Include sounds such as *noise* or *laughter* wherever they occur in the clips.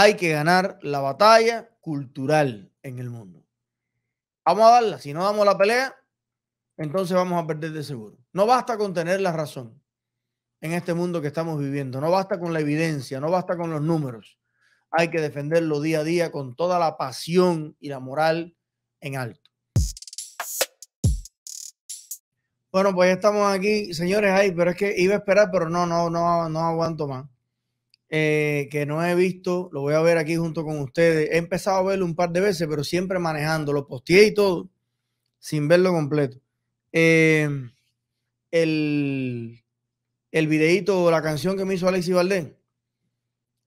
hay que ganar la batalla cultural en el mundo. Vamos a darla. Si no damos la pelea, entonces vamos a perder de seguro. No basta con tener la razón en este mundo que estamos viviendo. No basta con la evidencia, no basta con los números. Hay que defenderlo día a día con toda la pasión y la moral en alto. Bueno, pues estamos aquí, señores, pero es que iba a esperar, pero no, no, no, no aguanto más. Eh, que no he visto, lo voy a ver aquí junto con ustedes. He empezado a verlo un par de veces, pero siempre manejando, lo posteé y todo, sin verlo completo. Em, el, el videíto o la canción que me hizo Alexis Valdés.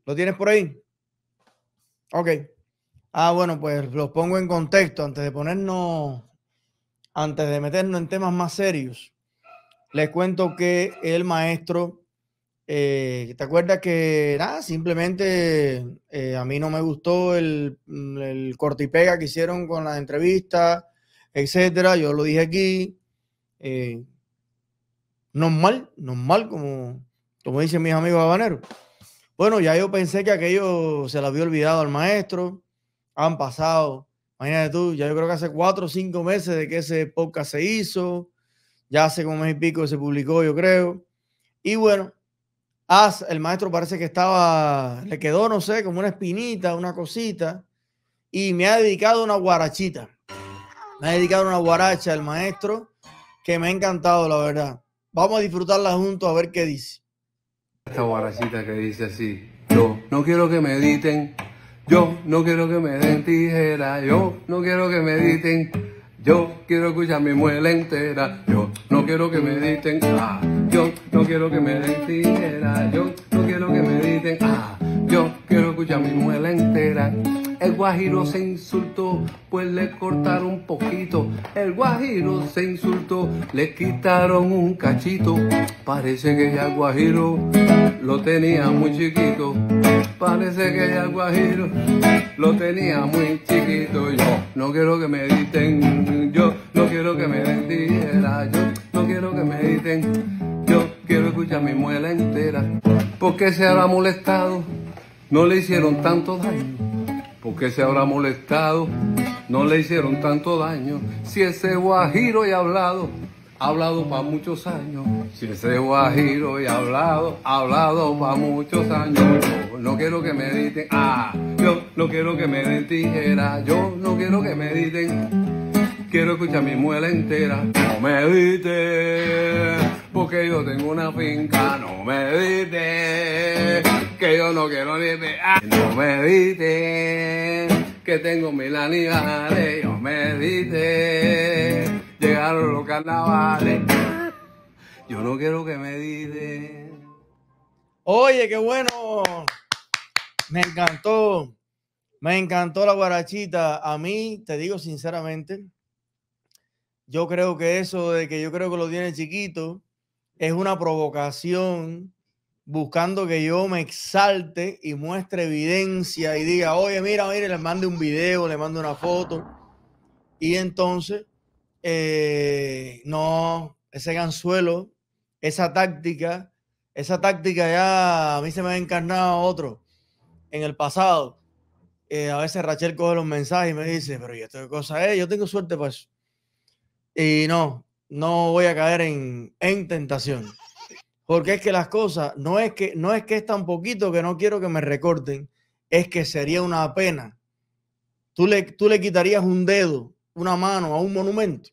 ¿Lo tienes por ahí? Ok. Ah, bueno, pues los pongo en contexto antes de ponernos, antes de meternos en temas más serios. Les cuento que el maestro eh, ¿Te acuerdas que nada, simplemente eh, a mí no me gustó el, mm, el y pega que hicieron con las entrevistas, etcétera? Yo lo dije aquí. Eh, normal, normal, como, como dicen mis amigos habaneros. Bueno, ya yo pensé que aquello se lo había olvidado al maestro. Han pasado, imagínate tú, ya yo creo que hace cuatro o cinco meses de que ese podcast se hizo. Ya hace como mes y pico que se publicó, yo creo. Y bueno, Ah, el maestro parece que estaba, le quedó, no sé, como una espinita, una cosita, y me ha dedicado una guarachita. Me ha dedicado una guaracha el maestro, que me ha encantado, la verdad. Vamos a disfrutarla juntos a ver qué dice. Esta guarachita que dice así, yo no quiero que me editen, yo no quiero que me den tijera, yo no quiero que me editen, yo quiero escuchar mi muela entera, yo no quiero que me editen. Ah. Yo no quiero que me den yo no quiero que me griten, ah, yo quiero escuchar mi muela entera. El guajiro se insultó, pues le cortaron un poquito. El guajiro se insultó, le quitaron un cachito. Parece que ya el guajiro lo tenía muy chiquito. Parece que ya el guajiro lo tenía muy chiquito. Yo no quiero que me editen, yo no quiero que me den yo no quiero que me editen quiero escuchar mi muela entera. ¿Porque se habrá molestado? No le hicieron tanto daño. ¿Porque se habrá molestado? No le hicieron tanto daño. Si ese guajiro y hablado, ha hablado para muchos años. Si ese guajiro y hablado, ha hablado para muchos años. no quiero que me ah, yo no quiero que me den Yo no quiero que me editen. Quiero escuchar mi muela entera. No me editen porque yo tengo una finca, no me dices que yo no quiero ni me. Ah, no me dices que tengo mil animales, yo me dite, llegaron los carnavales, yo no quiero que me dices. Oye, qué bueno, me encantó. Me encantó la guarachita. A mí, te digo sinceramente, yo creo que eso de que yo creo que lo tiene chiquito, es una provocación buscando que yo me exalte y muestre evidencia y diga, oye, mira, mire, le mande un video, le mando una foto. Y entonces, eh, no, ese ganzuelo, esa táctica, esa táctica ya a mí se me ha encarnado otro en el pasado. Eh, a veces Rachel coge los mensajes y me dice, pero ¿y esto qué cosa es? Yo tengo suerte para eso. Y no, no voy a caer en, tentación. Porque es que las cosas, no es que, no es que es tan poquito que no quiero que me recorten, es que sería una pena. Tú le, tú le quitarías un dedo, una mano a un monumento.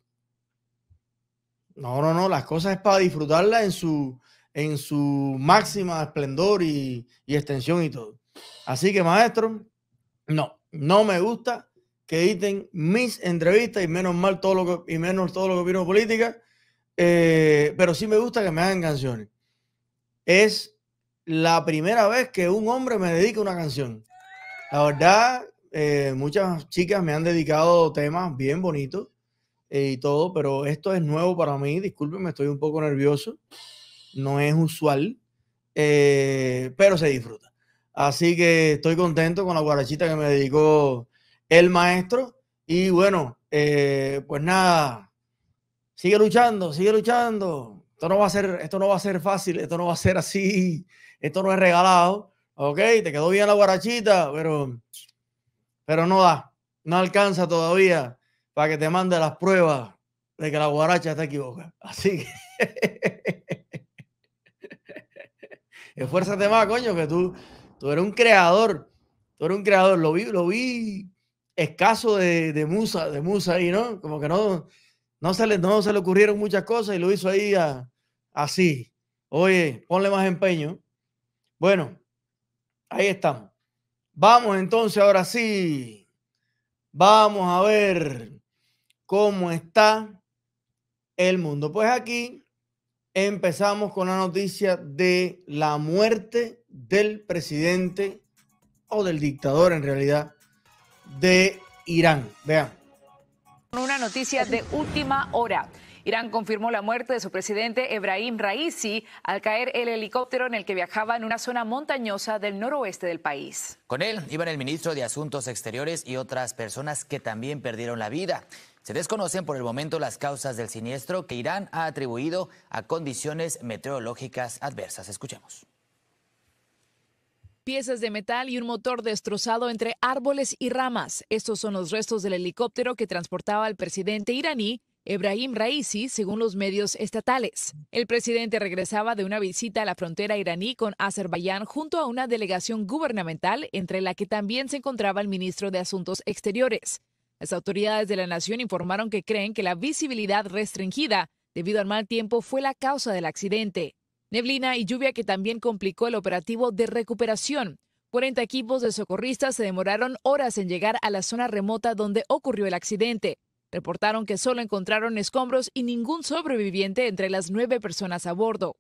No, no, no, las cosas es para disfrutarlas en su, en su máxima esplendor y, y extensión y todo. Así que, maestro, no, no me gusta que editen mis entrevistas y menos mal todo lo que, y menos todo lo política, eh, pero sí me gusta que me hagan canciones. Es la primera vez que un hombre me dedica una canción. La verdad, eh, muchas chicas me han dedicado temas bien bonitos eh, y todo, pero esto es nuevo para mí. Discúlpenme, estoy un poco nervioso. No es usual, pero se disfruta. Así que estoy contento con la guarachita que me dedicó el maestro. Y bueno, eh, pues nada, sigue luchando, sigue luchando. Esto no va a ser, esto no va a ser fácil, esto no va a ser así, esto no es regalado. Ok, te quedó bien la guarachita, pero, pero no da, no alcanza todavía para que te mande las pruebas de que la guaracha está equivocada. Así que *laughs* esfuérzate más, coño, que tú, tú eres un creador, tú eres un creador. Lo vi, lo vi escaso de, de, Musa, de Musa ahí, ¿no? Como que no, no, se le, no se le ocurrieron muchas cosas y lo hizo ahí así. Oye, ponle más empeño. Bueno, ahí estamos. Vamos entonces, ahora sí. Vamos a ver cómo está el mundo. Pues aquí empezamos con la noticia de la muerte del presidente o del dictador en realidad de Irán. Vean. Una noticia de última hora. Irán confirmó la muerte de su presidente Ebrahim Raisi al caer el helicóptero en el que viajaba en una zona montañosa del noroeste del país. Con él iban el ministro de Asuntos Exteriores y otras personas que también perdieron la vida. Se desconocen por el momento las causas del siniestro que Irán ha atribuido a condiciones meteorológicas adversas. Escuchemos piezas de metal y un motor destrozado entre árboles y ramas. Estos son los restos del helicóptero que transportaba al presidente iraní Ebrahim Raisi, según los medios estatales. El presidente regresaba de una visita a la frontera iraní con Azerbaiyán junto a una delegación gubernamental, entre la que también se encontraba el ministro de Asuntos Exteriores. Las autoridades de la nación informaron que creen que la visibilidad restringida debido al mal tiempo fue la causa del accidente. Neblina y lluvia que también complicó el operativo de recuperación. 40 equipos de socorristas se demoraron horas en llegar a la zona remota donde ocurrió el accidente. Reportaron que solo encontraron escombros y ningún sobreviviente entre las nueve personas a bordo.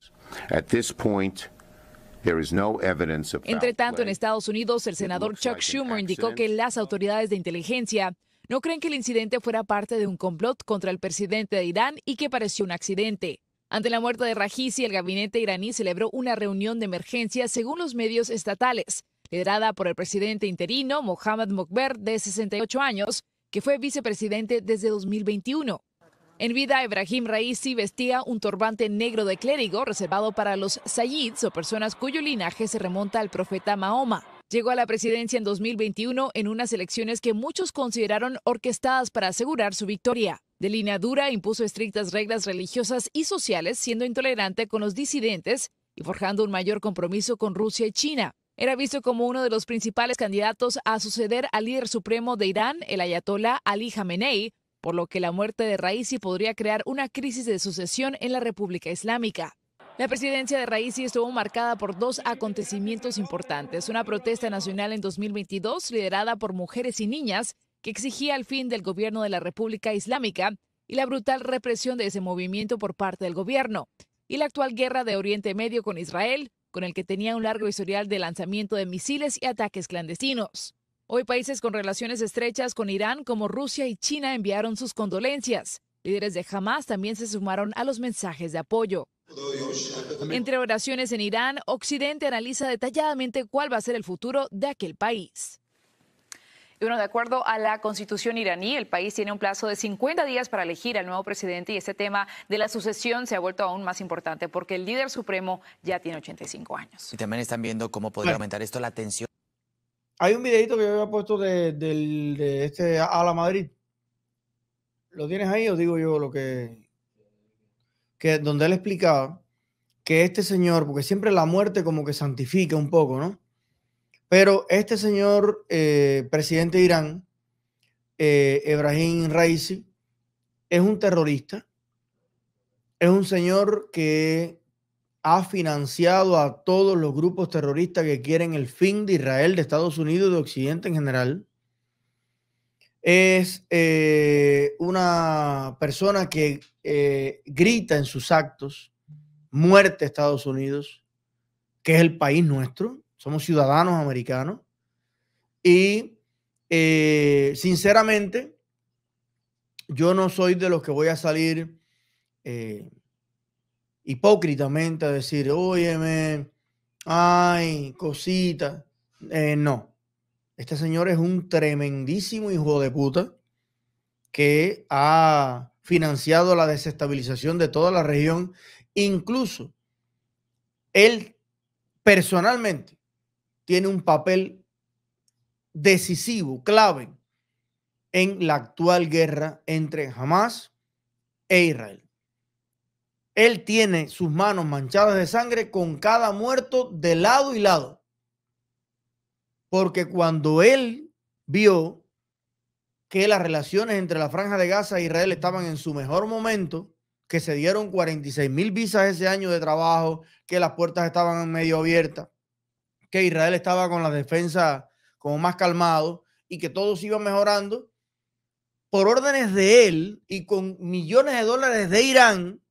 Entre tanto, en Estados Unidos, el senador Chuck Schumer indicó que las autoridades de inteligencia no creen que el incidente fuera parte de un complot contra el presidente de Irán y que pareció un accidente. Ante la muerte de Rajisi, el gabinete iraní celebró una reunión de emergencia según los medios estatales, liderada por el presidente interino Mohammad Mokber, de 68 años, que fue vicepresidente desde 2021. En vida, Ibrahim Raisi vestía un turbante negro de clérigo reservado para los sayyids o personas cuyo linaje se remonta al profeta Mahoma. Llegó a la presidencia en 2021 en unas elecciones que muchos consideraron orquestadas para asegurar su victoria. De línea impuso estrictas reglas religiosas y sociales, siendo intolerante con los disidentes y forjando un mayor compromiso con Rusia y China. Era visto como uno de los principales candidatos a suceder al líder supremo de Irán, el ayatollah Ali Khamenei, por lo que la muerte de Raisi podría crear una crisis de sucesión en la República Islámica. La presidencia de Raisi estuvo marcada por dos acontecimientos importantes, una protesta nacional en 2022 liderada por mujeres y niñas que exigía el fin del gobierno de la República Islámica y la brutal represión de ese movimiento por parte del gobierno, y la actual guerra de Oriente Medio con Israel, con el que tenía un largo historial de lanzamiento de misiles y ataques clandestinos. Hoy países con relaciones estrechas con Irán como Rusia y China enviaron sus condolencias. Líderes de Hamas también se sumaron a los mensajes de apoyo. Entre oraciones en Irán, Occidente analiza detalladamente cuál va a ser el futuro de aquel país bueno, de acuerdo a la constitución iraní, el país tiene un plazo de 50 días para elegir al nuevo presidente y este tema de la sucesión se ha vuelto aún más importante porque el líder supremo ya tiene 85 años. Y también están viendo cómo podría aumentar esto la tensión. Hay un videito que yo había puesto de, este Ala Madrid. ¿Lo tienes ahí o digo yo lo que, que... Donde él explicaba que este señor, porque siempre la muerte como que santifica un poco, ¿no? Pero este señor eh, presidente de Irán, eh, Ebrahim Raisi, es un terrorista, es un señor que ha financiado a todos los grupos terroristas que quieren el fin de Israel, de Estados Unidos de Occidente en general. Es eh, una persona que grita en sus actos muerte Estados Unidos, que es el país nuestro, somos ciudadanos americanos y eh, sinceramente yo no soy de los que voy a salir eh, hipócritamente a decir, óyeme, ay, cosita. Eh, no, este señor es un tremendísimo hijo de puta que ha financiado la desestabilización de toda la región, incluso él personalmente tiene un papel decisivo, clave en la actual guerra entre Hamas e Israel. Él tiene sus manos manchadas de sangre con cada muerto de lado y lado. Porque cuando él vio que las relaciones entre la Franja de Gaza e Israel estaban en su mejor momento, que se dieron 46 mil visas ese año de trabajo, que las puertas estaban medio abiertas, que Israel estaba con la defensa como más calmado y que todo se iba mejorando por órdenes de él y con millones de dólares de Irán,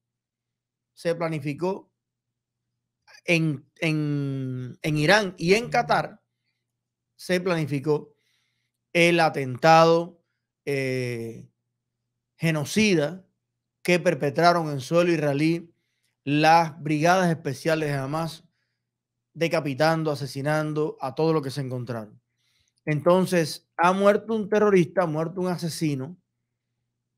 se planificó en, Irán y en Qatar, se planificó el atentado eh, genocida que perpetraron en suelo israelí las brigadas especiales de Hamas decapitando, asesinando a todo lo que se encontraron. Entonces, ha muerto un terrorista, ha muerto un asesino,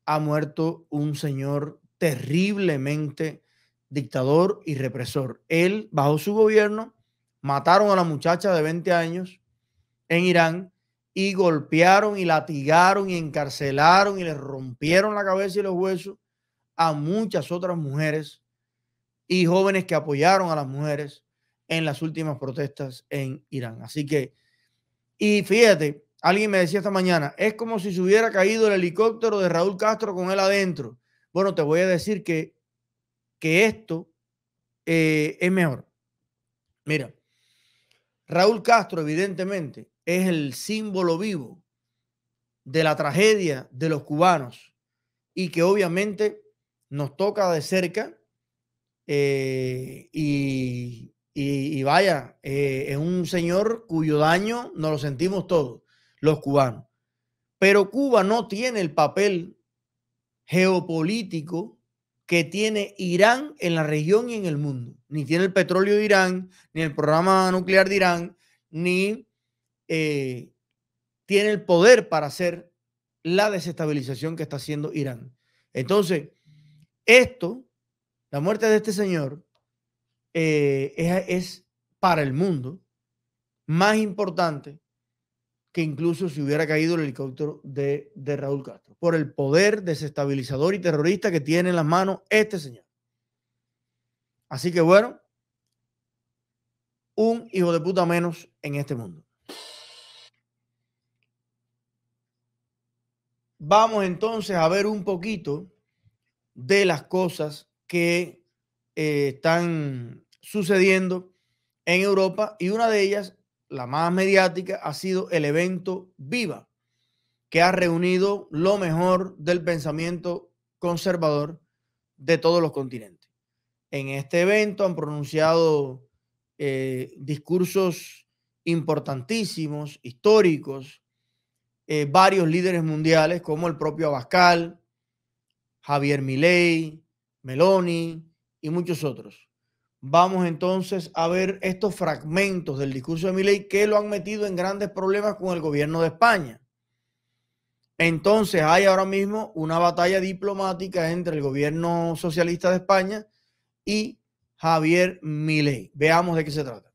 ha muerto un señor terriblemente dictador y represor. Él, bajo su gobierno, mataron a la muchacha de 20 años en Irán y golpearon y latigaron y encarcelaron y le rompieron la cabeza y los huesos a muchas otras mujeres y jóvenes que apoyaron a las mujeres en las últimas protestas en Irán. Así que, y fíjate, alguien me decía esta mañana, es como si se hubiera caído el helicóptero de Raúl Castro con él adentro. Bueno, te voy a decir que, que esto eh, es mejor. Mira, Raúl Castro evidentemente es el símbolo vivo de la tragedia de los cubanos y que obviamente nos toca de cerca eh, y y, vaya, eh, es un señor cuyo daño nos lo sentimos todos, los cubanos. Pero Cuba no tiene el papel geopolítico que tiene Irán en la región y en el mundo. Ni tiene el petróleo de Irán, ni el programa nuclear de Irán, ni eh, tiene el poder para hacer la desestabilización que está haciendo Irán. Entonces, esto, la muerte de este señor, eh, es, para el mundo más importante que incluso si hubiera caído el helicóptero de, de, Raúl Castro, por el poder desestabilizador y terrorista que tiene en las manos este señor. Así que bueno, un hijo de puta menos en este mundo. Vamos entonces a ver un poquito de las cosas que eh, están sucediendo en Europa y una de ellas, la más mediática, ha sido el evento Viva, que ha reunido lo mejor del pensamiento conservador de todos los continentes. En este evento han pronunciado eh, discursos importantísimos, históricos, eh, varios líderes mundiales como el propio Abascal, Javier Milei, Meloni, y muchos otros. Vamos entonces a ver estos fragmentos del discurso de Milei que lo han metido en grandes problemas con el gobierno de España. Entonces hay ahora mismo una batalla diplomática entre el gobierno socialista de España y Javier Milei. Veamos de qué se trata.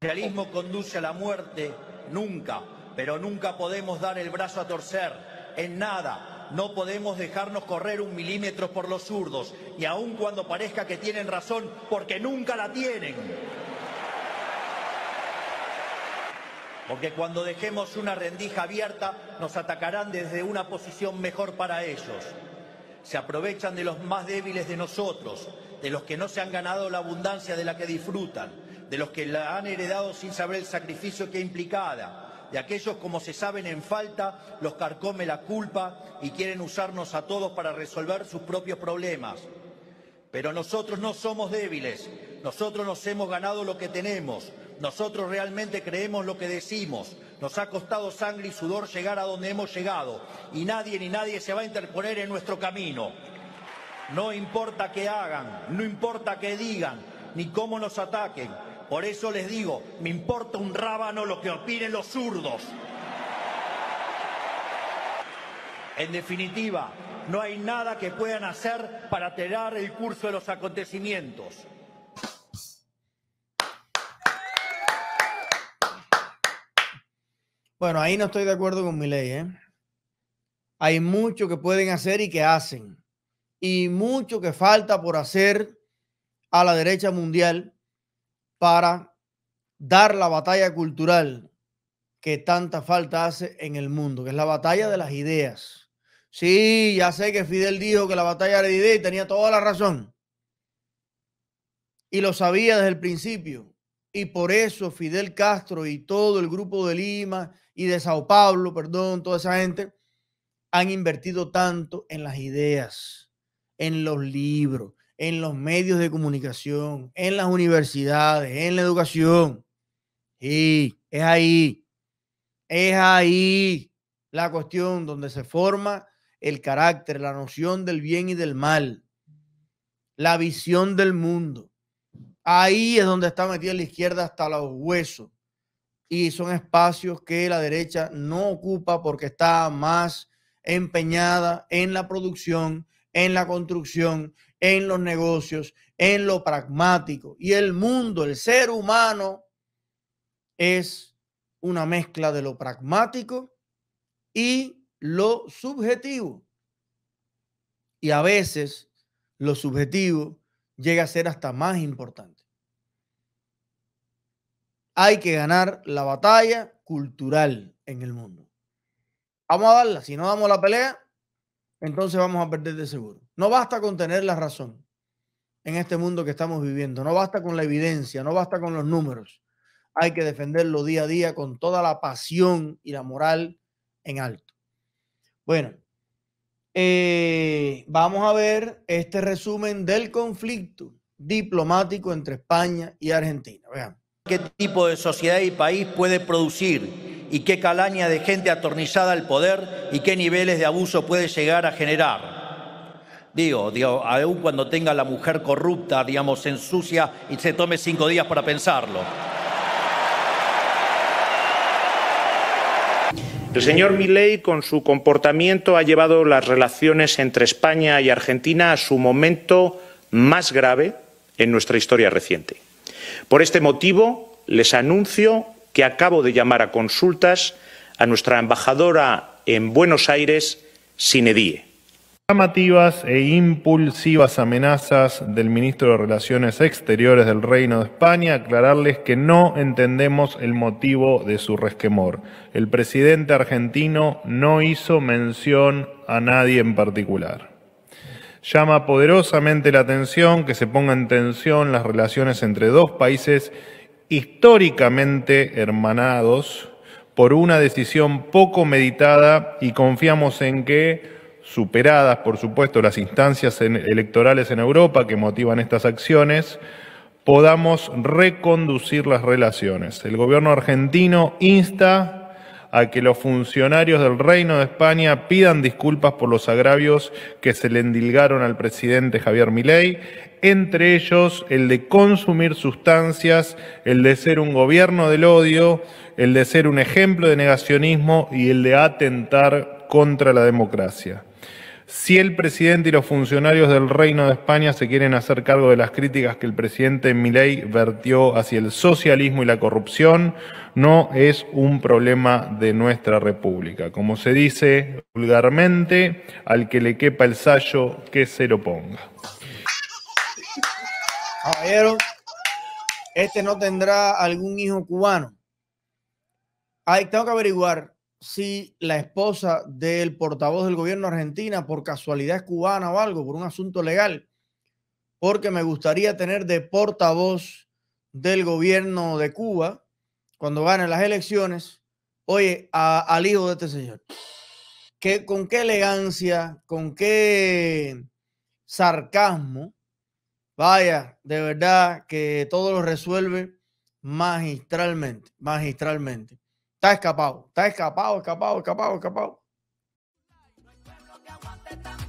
El realismo conduce a la muerte, nunca, pero nunca podemos dar el brazo a torcer en nada, no podemos dejarnos correr un milímetro por los zurdos, y aun cuando parezca que tienen razón, porque nunca la tienen. Porque cuando dejemos una rendija abierta, nos atacarán desde una posición mejor para ellos. Se aprovechan de los más débiles de nosotros, de los que no se han ganado la abundancia de la que disfrutan de los que la han heredado sin saber el sacrificio que implicada, de aquellos como se saben en falta, los carcome la culpa y quieren usarnos a todos para resolver sus propios problemas. Pero nosotros no somos débiles, nosotros nos hemos ganado lo que tenemos, nosotros realmente creemos lo que decimos, nos ha costado sangre y sudor llegar a donde hemos llegado y nadie ni nadie se va a interponer en nuestro camino. No importa qué hagan, no importa qué digan, ni cómo nos ataquen, por eso les digo, me importa un rábano lo que opinen los zurdos. En definitiva, no hay nada que puedan hacer para alterar el curso de los acontecimientos. Bueno, ahí no estoy de acuerdo con mi ley. ¿eh? Hay mucho que pueden hacer y que hacen. Y mucho que falta por hacer a la derecha mundial para dar la batalla cultural que tanta falta hace en el mundo, que es la batalla de las ideas. Sí, ya sé que Fidel dijo que la batalla era de ideas y tenía toda la razón. Y lo sabía desde el principio. Y por eso Fidel Castro y todo el grupo de Lima y de Sao Paulo, perdón, toda esa gente, han invertido tanto en las ideas, en los libros, en los medios de comunicación, en las universidades, en la educación. Y es ahí, es ahí la cuestión donde se forma el carácter, la noción del bien y del mal, la visión del mundo. Ahí es donde está metida la izquierda hasta los huesos. Y son espacios que la derecha no ocupa porque está más empeñada en la producción en la construcción, en los negocios, en lo pragmático. Y el mundo, el ser humano, es una mezcla de lo pragmático y lo subjetivo. Y a veces lo subjetivo llega a ser hasta más importante. Hay que ganar la batalla cultural en el mundo. Vamos a darla. Si no damos la pelea, entonces vamos a perder de seguro. No basta con tener la razón en este mundo que estamos viviendo, no basta con la evidencia, no basta con los números. Hay que defenderlo día a día con toda la pasión y la moral en alto. Bueno, eh, vamos a ver este resumen del conflicto diplomático entre España y Argentina. Vean ¿Qué tipo de sociedad y país puede producir y qué calaña de gente atornizada al poder y qué niveles de abuso puede llegar a generar. Digo, digo, aún cuando tenga la mujer corrupta, digamos, se ensucia y se tome cinco días para pensarlo. El señor Milei, con su comportamiento, ha llevado las relaciones entre España y Argentina a su momento más grave en nuestra historia reciente. Por este motivo, les anuncio que acabo de llamar a consultas a nuestra embajadora en Buenos Aires, Sinedie. Llamativas e impulsivas amenazas del ministro de Relaciones Exteriores del Reino de España, aclararles que no entendemos el motivo de su resquemor. El presidente argentino no hizo mención a nadie en particular. Llama poderosamente la atención que se ponga en tensión las relaciones entre dos países históricamente hermanados por una decisión poco meditada y confiamos en que, superadas por supuesto las instancias electorales en Europa que motivan estas acciones, podamos reconducir las relaciones. El gobierno argentino insta a que los funcionarios del Reino de España pidan disculpas por los agravios que se le endilgaron al presidente Javier Milei, entre ellos el de consumir sustancias, el de ser un gobierno del odio, el de ser un ejemplo de negacionismo y el de atentar contra la democracia. Si el presidente y los funcionarios del Reino de España se quieren hacer cargo de las críticas que el presidente Milei vertió hacia el socialismo y la corrupción, no es un problema de nuestra república. Como se dice vulgarmente, al que le quepa el sayo, que se lo ponga. Caballero, este no tendrá algún hijo cubano. Ahí tengo que averiguar si la esposa del portavoz del gobierno argentina por casualidad es cubana o algo, por un asunto legal, porque me gustaría tener de portavoz del gobierno de Cuba cuando gane las elecciones, oye, al hijo de este señor. Que, con qué elegancia, con qué sarcasmo, vaya, de verdad que todo lo resuelve magistralmente, magistralmente. Está escapado, está escapado, escapado, escapado, escapado.